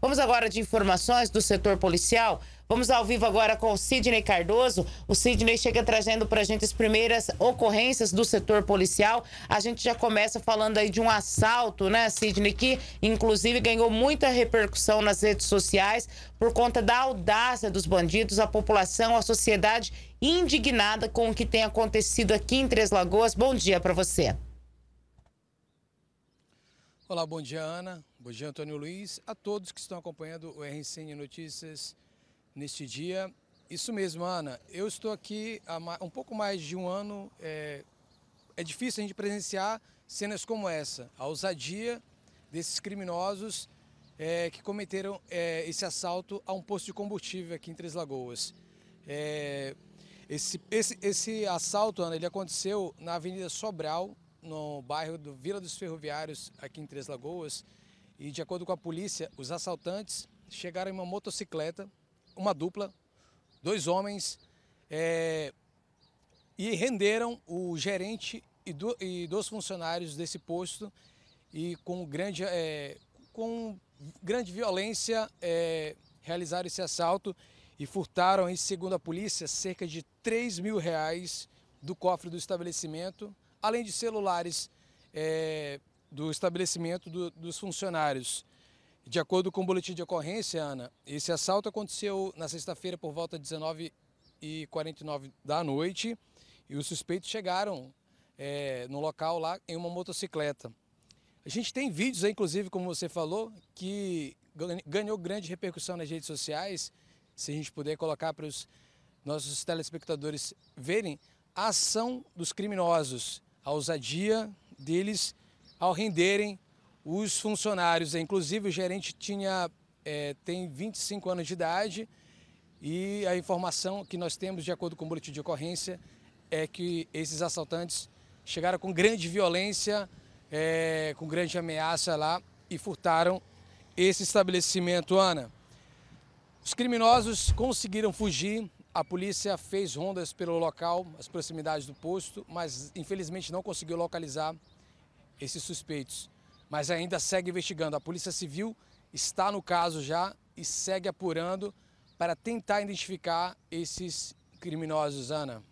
Vamos agora de informações do setor policial. Vamos ao vivo agora com o Sidney Cardoso. O Sidney chega trazendo para a gente as primeiras ocorrências do setor policial. A gente já começa falando aí de um assalto, né, Sidney, que inclusive ganhou muita repercussão nas redes sociais por conta da audácia dos bandidos, a população, a sociedade indignada com o que tem acontecido aqui em Três Lagoas. Bom dia para você. Olá, bom dia Ana, bom dia Antônio Luiz, a todos que estão acompanhando o RCN Notícias neste dia. Isso mesmo, Ana, eu estou aqui há um pouco mais de um ano, é, é difícil a gente presenciar cenas como essa, a ousadia desses criminosos é, que cometeram é, esse assalto a um posto de combustível aqui em Três Lagoas. É, esse, esse, esse assalto, Ana, ele aconteceu na Avenida Sobral, no bairro do Vila dos Ferroviários, aqui em Três Lagoas, e de acordo com a polícia, os assaltantes chegaram em uma motocicleta, uma dupla, dois homens, é, e renderam o gerente e, do, e dois funcionários desse posto e com grande, é, com grande violência é, realizaram esse assalto e furtaram, segundo a polícia, cerca de 3 mil reais do cofre do estabelecimento além de celulares é, do estabelecimento do, dos funcionários. De acordo com o boletim de ocorrência, Ana, esse assalto aconteceu na sexta-feira por volta de 19h49 da noite e os suspeitos chegaram é, no local lá em uma motocicleta. A gente tem vídeos, inclusive, como você falou, que ganhou grande repercussão nas redes sociais. Se a gente puder colocar para os nossos telespectadores verem a ação dos criminosos a ousadia deles ao renderem os funcionários. Inclusive, o gerente tinha, é, tem 25 anos de idade e a informação que nós temos, de acordo com o boletim de ocorrência, é que esses assaltantes chegaram com grande violência, é, com grande ameaça lá e furtaram esse estabelecimento, Ana. Os criminosos conseguiram fugir a polícia fez rondas pelo local, as proximidades do posto, mas infelizmente não conseguiu localizar esses suspeitos. Mas ainda segue investigando. A Polícia Civil está no caso já e segue apurando para tentar identificar esses criminosos, Ana.